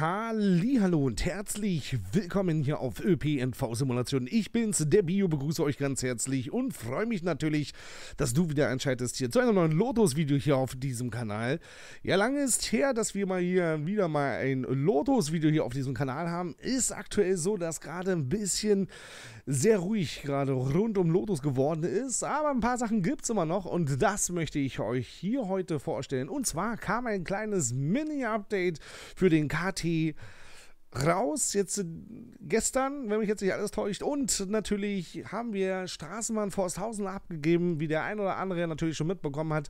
Huh? Hallo und herzlich willkommen hier auf ÖPNV Simulation. Ich bin's, der Bio, begrüße euch ganz herzlich und freue mich natürlich, dass du wieder einschaltest hier zu einem neuen Lotus-Video hier auf diesem Kanal. Ja, lange ist her, dass wir mal hier wieder mal ein Lotus-Video hier auf diesem Kanal haben. Ist aktuell so, dass gerade ein bisschen sehr ruhig gerade rund um Lotus geworden ist, aber ein paar Sachen gibt's immer noch und das möchte ich euch hier heute vorstellen. Und zwar kam ein kleines Mini-Update für den KT raus, jetzt äh, gestern, wenn mich jetzt nicht alles täuscht. Und natürlich haben wir Straßenbahn Forsthausen abgegeben, wie der ein oder andere natürlich schon mitbekommen hat.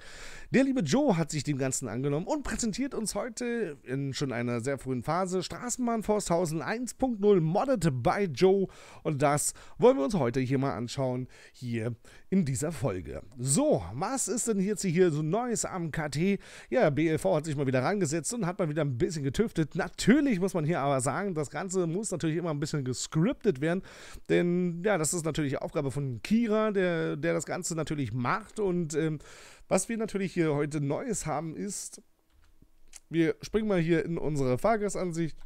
Der liebe Joe hat sich dem Ganzen angenommen und präsentiert uns heute in schon einer sehr frühen Phase Straßenbahn Forsthausen 1.0 Modded by Joe. Und das wollen wir uns heute hier mal anschauen, hier in dieser Folge. So, was ist denn jetzt hier so Neues am KT? Ja, BLV hat sich mal wieder rangesetzt und hat mal wieder ein bisschen getüftet. Natürlich muss man hier aber sagen, sagen, das Ganze muss natürlich immer ein bisschen gescriptet werden, denn ja, das ist natürlich Aufgabe von Kira, der, der das Ganze natürlich macht. Und ähm, was wir natürlich hier heute Neues haben, ist, wir springen mal hier in unsere Fahrgastansicht,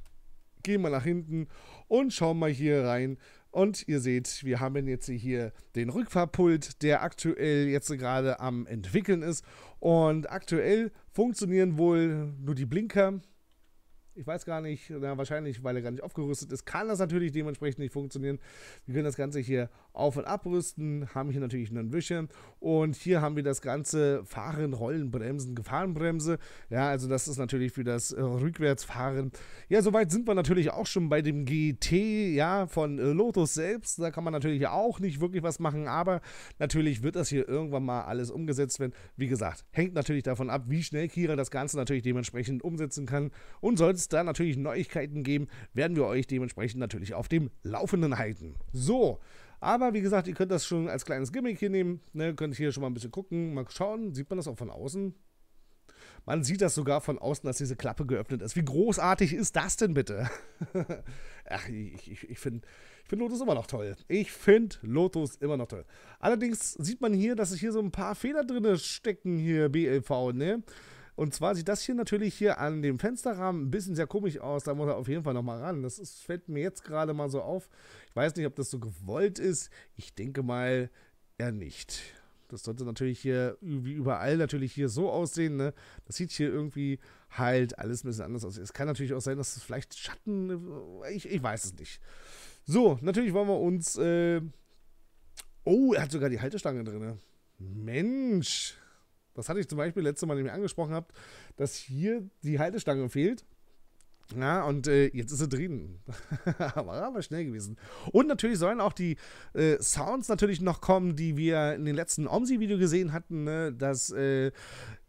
gehen mal nach hinten und schauen mal hier rein. Und ihr seht, wir haben jetzt hier den Rückfahrpult, der aktuell jetzt gerade am entwickeln ist. Und aktuell funktionieren wohl nur die Blinker. Ich weiß gar nicht, na, wahrscheinlich, weil er gar nicht aufgerüstet ist, kann das natürlich dementsprechend nicht funktionieren. Wir können das Ganze hier auf- und abrüsten, haben hier natürlich einen Wischer und hier haben wir das Ganze Fahren, Rollen, Bremsen, Gefahrenbremse. Ja, also das ist natürlich für das äh, Rückwärtsfahren. Ja, soweit sind wir natürlich auch schon bei dem GT, ja, von äh, Lotus selbst. Da kann man natürlich auch nicht wirklich was machen, aber natürlich wird das hier irgendwann mal alles umgesetzt werden. Wie gesagt, hängt natürlich davon ab, wie schnell Kira das Ganze natürlich dementsprechend umsetzen kann und sollte es da natürlich Neuigkeiten geben, werden wir euch dementsprechend natürlich auf dem Laufenden halten. So, aber wie gesagt, ihr könnt das schon als kleines Gimmick hier nehmen. Ne? Könnt hier schon mal ein bisschen gucken, mal schauen. Sieht man das auch von außen? Man sieht das sogar von außen, dass diese Klappe geöffnet ist. Wie großartig ist das denn bitte? Ach, ich, ich, ich finde ich find Lotus immer noch toll. Ich finde Lotus immer noch toll. Allerdings sieht man hier, dass sich hier so ein paar Fehler drin stecken, hier BLV, ne? Und zwar sieht das hier natürlich hier an dem Fensterrahmen ein bisschen sehr komisch aus. Da muss er auf jeden Fall nochmal ran. Das ist, fällt mir jetzt gerade mal so auf. Ich weiß nicht, ob das so gewollt ist. Ich denke mal eher nicht. Das sollte natürlich hier wie überall natürlich hier so aussehen. Ne? Das sieht hier irgendwie halt alles ein bisschen anders aus. Es kann natürlich auch sein, dass es vielleicht Schatten. Äh, ich, ich weiß es nicht. So, natürlich wollen wir uns. Äh oh, er hat sogar die Haltestange drin. Mensch. Das hatte ich zum Beispiel letztes Mal, als ich mir angesprochen habt, dass hier die Haltestange fehlt. Ja, und äh, jetzt ist sie drin. War aber schnell gewesen. Und natürlich sollen auch die äh, Sounds natürlich noch kommen, die wir in den letzten OMSI-Video gesehen hatten, ne? dass äh,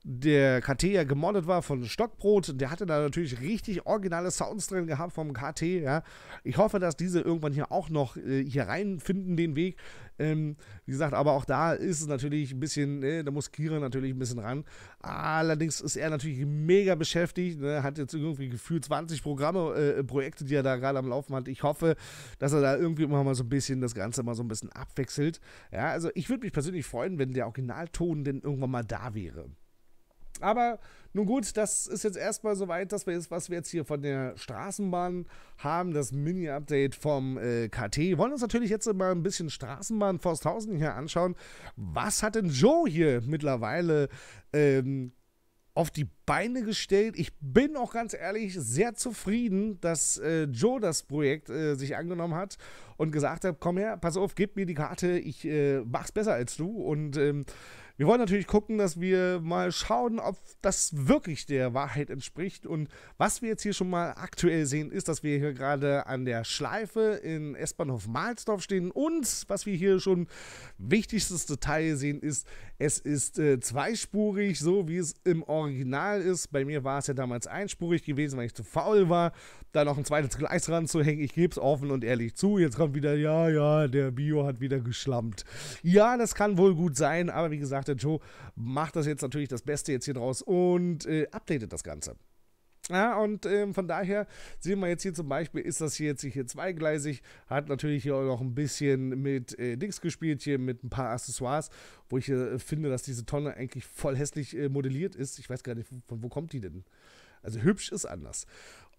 der KT ja gemoddet war von Stockbrot. Der hatte da natürlich richtig originale Sounds drin gehabt vom KT. Ja? Ich hoffe, dass diese irgendwann hier auch noch äh, hier reinfinden, den Weg. Ähm, wie gesagt, aber auch da ist es natürlich ein bisschen, ne, da muss Kira natürlich ein bisschen ran. Allerdings ist er natürlich mega beschäftigt, ne, hat jetzt irgendwie gefühlt 20 Programme, äh, Projekte, die er da gerade am Laufen hat. Ich hoffe, dass er da irgendwie immer mal so ein bisschen das Ganze mal so ein bisschen abwechselt. Ja, also ich würde mich persönlich freuen, wenn der Originalton denn irgendwann mal da wäre. Aber nun gut, das ist jetzt erstmal soweit, dass wir jetzt, was wir jetzt hier von der Straßenbahn haben, das Mini-Update vom äh, KT. Wollen uns natürlich jetzt mal ein bisschen Straßenbahn Forsthausen hier anschauen. Was hat denn Joe hier mittlerweile ähm, auf die Beine gestellt. Ich bin auch ganz ehrlich sehr zufrieden, dass äh, Joe das Projekt äh, sich angenommen hat und gesagt hat, komm her, pass auf, gib mir die Karte, ich äh, mach's besser als du. Und ähm, wir wollen natürlich gucken, dass wir mal schauen, ob das wirklich der Wahrheit entspricht. Und was wir jetzt hier schon mal aktuell sehen, ist, dass wir hier gerade an der Schleife in S-Bahnhof Mahlsdorf stehen. Und was wir hier schon wichtigstes Detail sehen, ist, es ist äh, zweispurig, so wie es im Original egal ist. Bei mir war es ja damals einspurig gewesen, weil ich zu faul war, da noch ein zweites Gleis ranzuhängen. Ich gebe es offen und ehrlich zu. Jetzt kommt wieder, ja, ja, der Bio hat wieder geschlampt. Ja, das kann wohl gut sein, aber wie gesagt, der Joe macht das jetzt natürlich das Beste jetzt hier draus und äh, updatet das Ganze. Ja, und ähm, von daher sehen wir jetzt hier zum Beispiel, ist das hier jetzt hier zweigleisig, hat natürlich hier auch noch ein bisschen mit äh, Dings gespielt, hier mit ein paar Accessoires, wo ich äh, finde, dass diese Tonne eigentlich voll hässlich äh, modelliert ist. Ich weiß gar nicht, von wo kommt die denn? Also hübsch ist anders.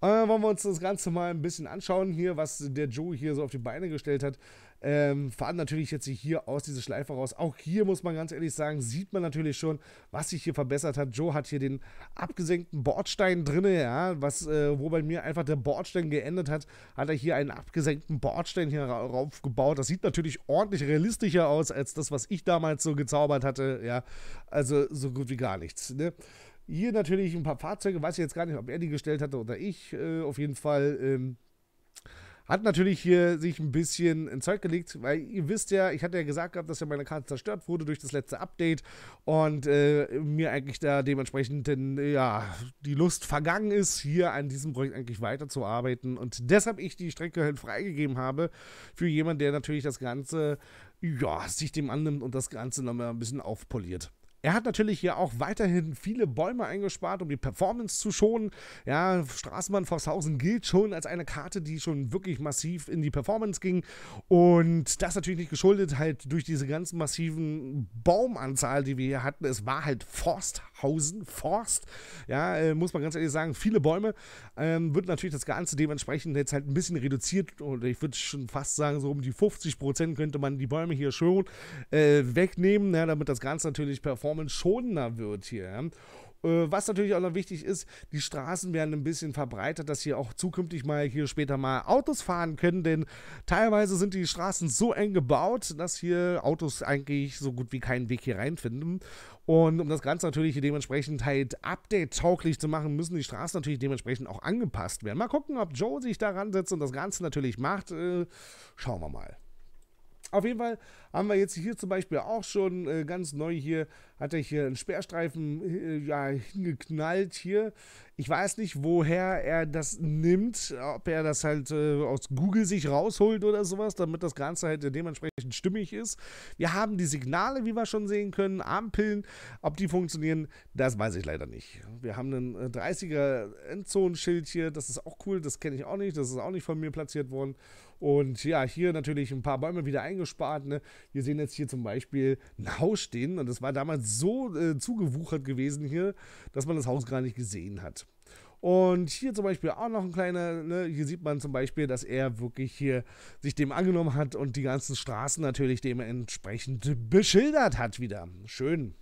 Äh, wollen wir uns das Ganze mal ein bisschen anschauen hier, was der Joe hier so auf die Beine gestellt hat. Ähm, fahren natürlich jetzt hier aus dieser Schleife raus. Auch hier muss man ganz ehrlich sagen, sieht man natürlich schon, was sich hier verbessert hat. Joe hat hier den abgesenkten Bordstein drin, ja, was, äh, wo bei mir einfach der Bordstein geendet hat, hat er hier einen abgesenkten Bordstein hier rauf gebaut. Das sieht natürlich ordentlich realistischer aus als das, was ich damals so gezaubert hatte, ja. Also so gut wie gar nichts, ne? Hier natürlich ein paar Fahrzeuge, weiß ich jetzt gar nicht, ob er die gestellt hatte oder ich. Äh, auf jeden Fall ähm, hat natürlich hier sich ein bisschen in Zeug gelegt, weil ihr wisst ja, ich hatte ja gesagt gehabt, dass ja meine Karte zerstört wurde durch das letzte Update und äh, mir eigentlich da dementsprechend denn, ja, die Lust vergangen ist, hier an diesem Projekt eigentlich weiterzuarbeiten und deshalb ich die Strecke halt freigegeben habe für jemanden, der natürlich das Ganze, ja, sich dem annimmt und das Ganze nochmal ein bisschen aufpoliert. Er hat natürlich hier auch weiterhin viele Bäume eingespart, um die Performance zu schonen. Ja, Straßenbahn Forsthausen gilt schon als eine Karte, die schon wirklich massiv in die Performance ging. Und das natürlich nicht geschuldet halt durch diese ganzen massiven Baumanzahl, die wir hier hatten. Es war halt Forsthausen, Forst. Ja, äh, muss man ganz ehrlich sagen, viele Bäume. Ähm, wird natürlich das Ganze dementsprechend jetzt halt ein bisschen reduziert. Oder ich würde schon fast sagen, so um die 50 Prozent könnte man die Bäume hier schon äh, wegnehmen, ja, damit das Ganze natürlich performt performance-schonender wird hier. Äh, was natürlich auch noch wichtig ist, die Straßen werden ein bisschen verbreitert, dass hier auch zukünftig mal hier später mal Autos fahren können, denn teilweise sind die Straßen so eng gebaut, dass hier Autos eigentlich so gut wie keinen Weg hier reinfinden. Und um das Ganze natürlich dementsprechend halt update-tauglich zu machen, müssen die Straßen natürlich dementsprechend auch angepasst werden. Mal gucken, ob Joe sich daran setzt und das Ganze natürlich macht. Äh, schauen wir mal. Auf jeden Fall haben wir jetzt hier zum Beispiel auch schon äh, ganz neu hier hat er hier einen Sperrstreifen äh, ja, hingeknallt hier. Ich weiß nicht, woher er das nimmt, ob er das halt äh, aus Google sich rausholt oder sowas, damit das Ganze halt dementsprechend stimmig ist. Wir haben die Signale, wie wir schon sehen können, Ampeln, ob die funktionieren, das weiß ich leider nicht. Wir haben ein 30er äh, Endzonenschild hier, das ist auch cool, das kenne ich auch nicht, das ist auch nicht von mir platziert worden. Und ja, hier natürlich ein paar Bäume wieder eingespart. Ne? Wir sehen jetzt hier zum Beispiel ein Haus stehen und das war damals so äh, zugewuchert gewesen hier, dass man das Haus gar nicht gesehen hat. Und hier zum Beispiel auch noch ein kleiner, ne, hier sieht man zum Beispiel, dass er wirklich hier sich dem angenommen hat und die ganzen Straßen natürlich dementsprechend beschildert hat wieder. Schön.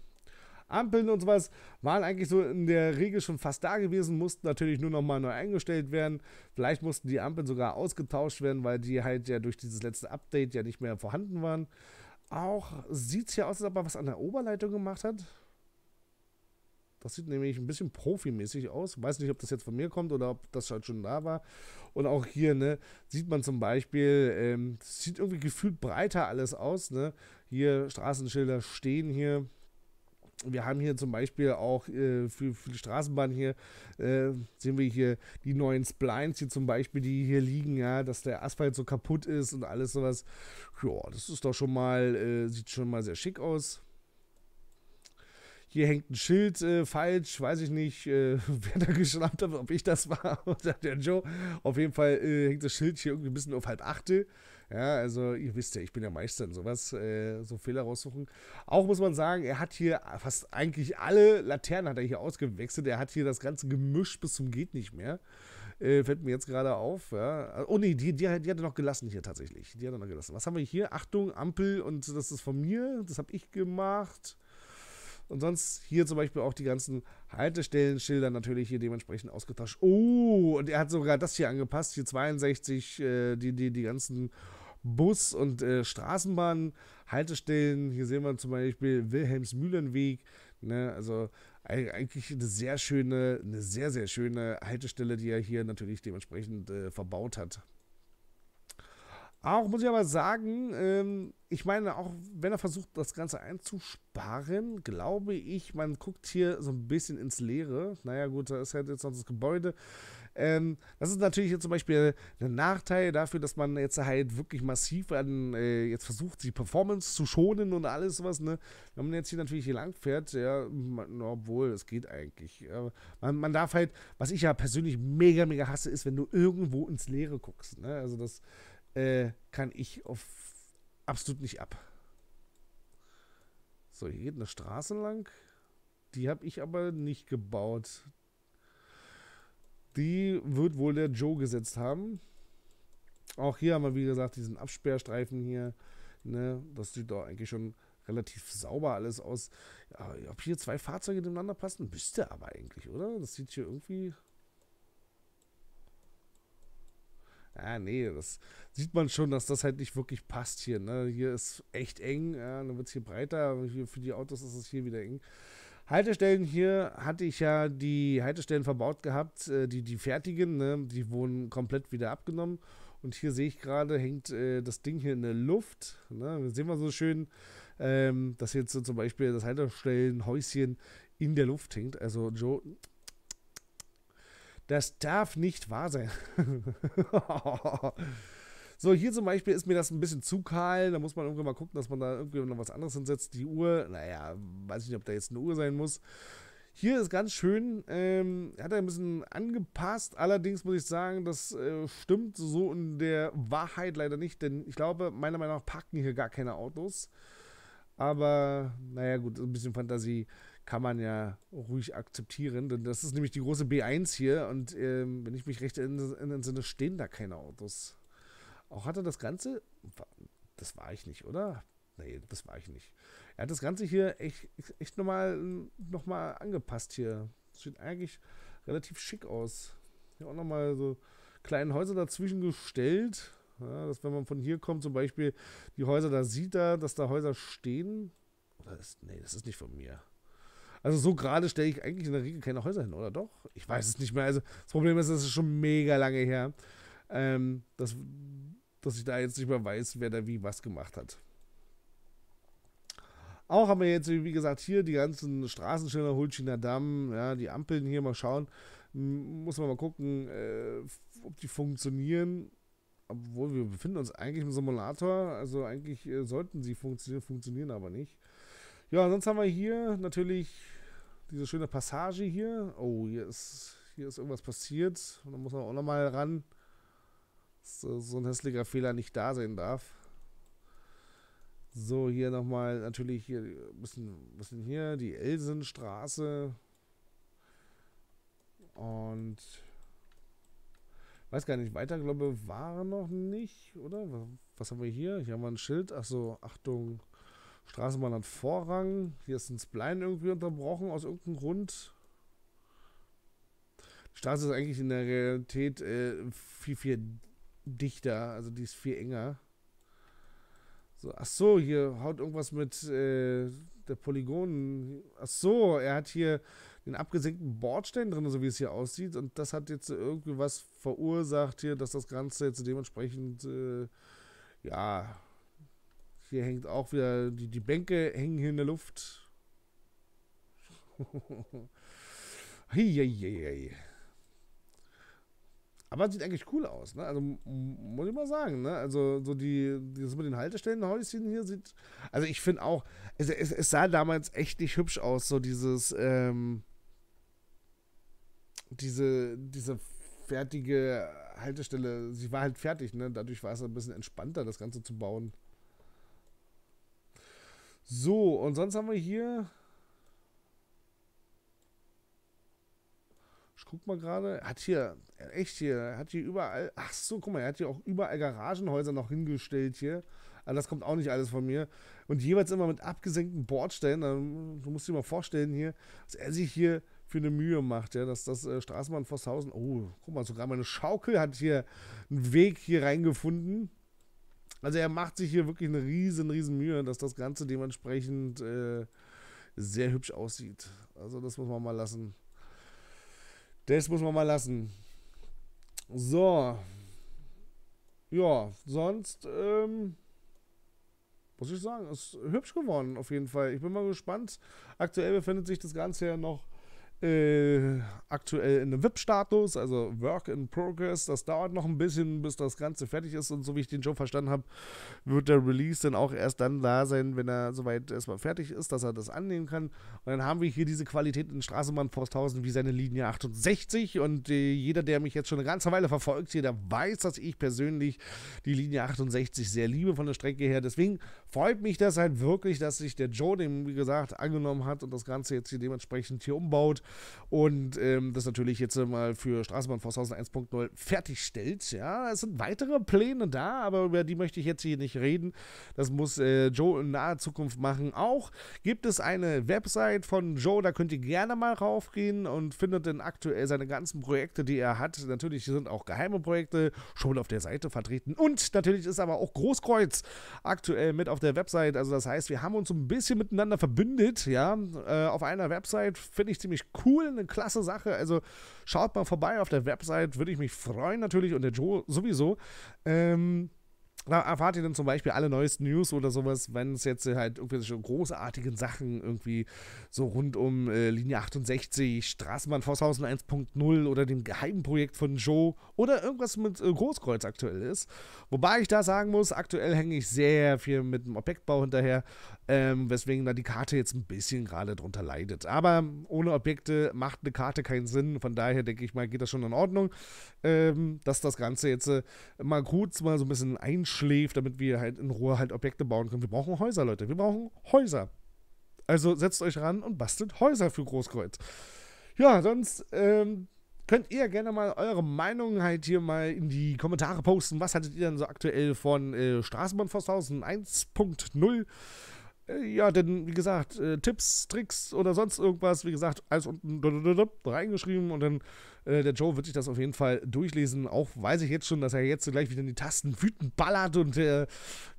Ampeln und sowas waren eigentlich so in der Regel schon fast da gewesen, mussten natürlich nur nochmal neu eingestellt werden. Vielleicht mussten die Ampeln sogar ausgetauscht werden, weil die halt ja durch dieses letzte Update ja nicht mehr vorhanden waren. Auch sieht es hier aus, als ob er was an der Oberleitung gemacht hat. Das sieht nämlich ein bisschen profimäßig aus. Weiß nicht, ob das jetzt von mir kommt oder ob das halt schon da war. Und auch hier, ne, sieht man zum Beispiel, ähm, sieht irgendwie gefühlt breiter alles aus, ne. Hier Straßenschilder stehen hier, wir haben hier zum Beispiel auch äh, für, für, die Straßenbahn hier, äh, sehen wir hier die neuen Splines hier zum Beispiel, die hier liegen, ja, dass der Asphalt so kaputt ist und alles sowas. Ja, das ist doch schon mal, äh, sieht schon mal sehr schick aus. Hier hängt ein Schild äh, falsch, weiß ich nicht, äh, wer da geschnappt hat, ob ich das war oder der Joe. Auf jeden Fall äh, hängt das Schild hier irgendwie ein bisschen auf halb achte. Ja, also ihr wisst ja, ich bin ja Meister in sowas, äh, so Fehler raussuchen. Auch muss man sagen, er hat hier fast eigentlich alle Laternen hat er hier ausgewechselt. Er hat hier das Ganze gemischt bis zum geht nicht mehr. Äh, fällt mir jetzt gerade auf. Ja. Oh nee, die, die, die hat er noch gelassen hier tatsächlich. Die hat er noch gelassen. Was haben wir hier? Achtung, Ampel und das ist von mir. Das habe ich gemacht. Und sonst hier zum Beispiel auch die ganzen Haltestellenschilder natürlich hier dementsprechend ausgetauscht. Oh, und er hat sogar das hier angepasst, hier 62, äh, die, die, die ganzen Bus- und äh, Straßenbahn-Haltestellen. Hier sehen wir zum Beispiel Wilhelmsmühlenweg. Ne? Also eigentlich eine sehr schöne, eine sehr, sehr schöne Haltestelle, die er hier natürlich dementsprechend äh, verbaut hat. Auch muss ich aber sagen, ähm, ich meine, auch wenn er versucht, das Ganze einzusparen, glaube ich, man guckt hier so ein bisschen ins Leere. Naja, gut, da ist halt jetzt noch das Gebäude. Ähm, das ist natürlich jetzt zum Beispiel ein Nachteil dafür, dass man jetzt halt wirklich massiv an, äh, jetzt versucht, die Performance zu schonen und alles sowas, ne? Wenn man jetzt hier natürlich hier lang fährt, ja, man, obwohl, es geht eigentlich. Äh, man, man darf halt, was ich ja persönlich mega, mega hasse, ist, wenn du irgendwo ins Leere guckst, ne? Also das äh, kann ich auf, absolut nicht ab. So, hier geht eine Straße lang. Die habe ich aber nicht gebaut. Die wird wohl der Joe gesetzt haben. Auch hier haben wir, wie gesagt, diesen Absperrstreifen hier. Ne? Das sieht doch eigentlich schon relativ sauber alles aus. Ja, ob hier zwei Fahrzeuge nebeneinander passen, müsste aber eigentlich, oder? Das sieht hier irgendwie Ah, nee, das sieht man schon, dass das halt nicht wirklich passt hier. Ne? Hier ist echt eng, ja, dann wird es hier breiter. Hier für die Autos ist es hier wieder eng. Haltestellen hier hatte ich ja die Haltestellen verbaut gehabt, äh, die, die fertigen, ne? die wurden komplett wieder abgenommen. Und hier sehe ich gerade, hängt äh, das Ding hier in der Luft. Ne? Wir sehen mal so schön, ähm, dass jetzt so zum Beispiel das Halterstellenhäuschen in der Luft hängt. Also Joe, das darf nicht wahr sein. so, hier zum Beispiel ist mir das ein bisschen zu kahl. Da muss man irgendwie mal gucken, dass man da irgendwie noch was anderes hinsetzt. Die Uhr, naja, weiß ich nicht, ob da jetzt eine Uhr sein muss. Hier ist ganz schön, ähm, hat er ein bisschen angepasst. Allerdings muss ich sagen, das äh, stimmt so in der Wahrheit leider nicht, denn ich glaube, meiner Meinung nach parken hier gar keine Autos. Aber naja, gut, ein bisschen Fantasie kann man ja ruhig akzeptieren, denn das ist nämlich die große B1 hier und ähm, wenn ich mich recht entsinne, stehen da keine Autos. Auch hat er das Ganze, das war ich nicht, oder? Nee, das war ich nicht. Er hat das Ganze hier echt, echt nochmal noch mal angepasst hier. Das sieht eigentlich relativ schick aus. Hier auch nochmal so kleine Häuser dazwischen gestellt. Ja, dass wenn man von hier kommt, zum Beispiel die Häuser da sieht, er, dass da Häuser stehen. Oder ist, nee, das ist nicht von mir. Also so gerade stelle ich eigentlich in der Regel keine Häuser hin, oder doch? Ich weiß es nicht mehr. Also das Problem ist, es ist schon mega lange her, ähm, dass, dass ich da jetzt nicht mehr weiß, wer da wie was gemacht hat. Auch haben wir jetzt, wie gesagt, hier die ganzen Straßenschilder, Hulchiner Damm, ja, die Ampeln hier mal schauen. Muss man mal gucken, äh, ob die funktionieren. Obwohl wir befinden uns eigentlich im Simulator, also eigentlich äh, sollten sie funktionieren, funktionieren aber nicht. Ja, sonst haben wir hier natürlich diese schöne Passage hier. Oh, hier ist, hier ist irgendwas passiert. Und da muss man auch nochmal ran. Dass so ein hässlicher Fehler nicht da sein darf. So, hier nochmal natürlich hier ein bisschen, bisschen hier die Elsenstraße. Und weiß gar nicht, weiter glaube ich, war noch nicht, oder? Was haben wir hier? Hier haben wir ein Schild. Achso, Achtung. Straßenbahn hat Vorrang. Hier ist ein Spline irgendwie unterbrochen aus irgendeinem Grund. Die Straße ist eigentlich in der Realität äh, viel, viel dichter. Also die ist viel enger. So, ach so, hier haut irgendwas mit äh, der Polygonen. Ach so, er hat hier den abgesenkten Bordstein drin, so wie es hier aussieht. Und das hat jetzt irgendwie was verursacht hier, dass das Ganze jetzt dementsprechend, äh, ja, hier hängt auch wieder, die, die Bänke hängen hier in der Luft. Aber sieht eigentlich cool aus, ne? Also muss ich mal sagen, ne? Also so die, das mit den Haltestellen Häuschen hier sieht, also ich finde auch, es, es, es, sah damals echt nicht hübsch aus, so dieses, ähm, diese, diese fertige Haltestelle, sie war halt fertig, ne? Dadurch war es ein bisschen entspannter, das Ganze zu bauen. So, und sonst haben wir hier. Ich guck mal gerade. Hat hier, echt hier, hat hier überall. Ach so, guck mal, er hat hier auch überall Garagenhäuser noch hingestellt hier. Also das kommt auch nicht alles von mir. Und jeweils immer mit abgesenkten Bordstellen. du musst dir mal vorstellen hier, was er sich hier für eine Mühe macht, ja, dass das äh, Straßenbahn Voshausen, oh, guck mal, sogar meine Schaukel hat hier einen Weg hier reingefunden. Also er macht sich hier wirklich eine riesen, riesen Mühe, dass das Ganze dementsprechend äh, sehr hübsch aussieht. Also das muss man mal lassen. Das muss man mal lassen. So. Ja, sonst, ähm, muss ich sagen, ist hübsch geworden auf jeden Fall. Ich bin mal gespannt. Aktuell befindet sich das Ganze ja noch äh, aktuell in einem VIP-Status, also Work in Progress. Das dauert noch ein bisschen, bis das Ganze fertig ist. Und so wie ich den Joe verstanden habe, wird der Release dann auch erst dann da sein, wenn er soweit erstmal fertig ist, dass er das annehmen kann. Und dann haben wir hier diese Qualität in Straßenbahn 1000 wie seine Linie 68. Und äh, jeder, der mich jetzt schon eine ganze Weile verfolgt, hier, der weiß, dass ich persönlich die Linie 68 sehr liebe von der Strecke her. Deswegen freut mich das halt wirklich, dass sich der Joe dem, wie gesagt, angenommen hat und das Ganze jetzt hier dementsprechend hier umbaut und ähm, das natürlich jetzt mal für Straßenbahn 1.0 fertigstellt. Ja, es sind weitere Pläne da, aber über die möchte ich jetzt hier nicht reden. Das muss äh, Joe in naher Zukunft machen. Auch gibt es eine Website von Joe, da könnt ihr gerne mal raufgehen und findet dann aktuell seine ganzen Projekte, die er hat. Natürlich sind auch geheime Projekte schon auf der Seite vertreten und natürlich ist aber auch Großkreuz aktuell mit auf der Website. Also das heißt, wir haben uns ein bisschen miteinander verbündet, ja, äh, auf einer Website. Finde ich ziemlich cool, eine klasse Sache. Also schaut mal vorbei auf der Website, würde ich mich freuen natürlich und der Joe sowieso. Ähm, da erfahrt ihr dann zum Beispiel alle neuesten News oder sowas, wenn es jetzt äh, halt irgendwelche großartigen Sachen irgendwie so rund um äh, Linie 68, Straßenbahn Vosshausen 1.0 oder dem Geheimprojekt von Joe oder irgendwas mit äh, Großkreuz aktuell ist. Wobei ich da sagen muss, aktuell hänge ich sehr viel mit dem Objektbau hinterher, ähm, weswegen da die Karte jetzt ein bisschen gerade drunter leidet. Aber ohne Objekte macht eine Karte keinen Sinn, von daher denke ich mal, geht das schon in Ordnung, ähm, dass das Ganze jetzt äh, mal kurz mal so ein bisschen einschränkt schläft, damit wir halt in Ruhe halt Objekte bauen können. Wir brauchen Häuser, Leute. Wir brauchen Häuser. Also setzt euch ran und bastelt Häuser für Großkreuz. Ja, sonst ähm, könnt ihr gerne mal eure Meinung halt hier mal in die Kommentare posten. Was hattet ihr denn so aktuell von äh, Straßenbahn Forsthausen 1.0? Äh, ja, denn wie gesagt, äh, Tipps, Tricks oder sonst irgendwas, wie gesagt, alles unten reingeschrieben und dann äh, der Joe wird sich das auf jeden Fall durchlesen. Auch weiß ich jetzt schon, dass er jetzt gleich wieder in die Tasten wütend ballert und äh,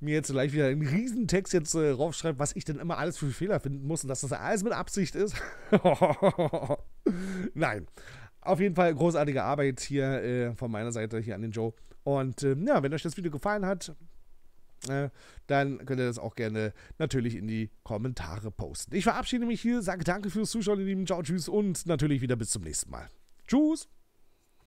mir jetzt gleich wieder einen Riesentext jetzt äh, raufschreibt, was ich denn immer alles für Fehler finden muss und dass das alles mit Absicht ist. Nein. Auf jeden Fall großartige Arbeit hier äh, von meiner Seite hier an den Joe. Und ähm, ja, wenn euch das Video gefallen hat, Ne, dann könnt ihr das auch gerne natürlich in die Kommentare posten. Ich verabschiede mich hier, sage danke fürs Zuschauen, ihr Lieben. Ciao, tschüss und natürlich wieder bis zum nächsten Mal. Tschüss!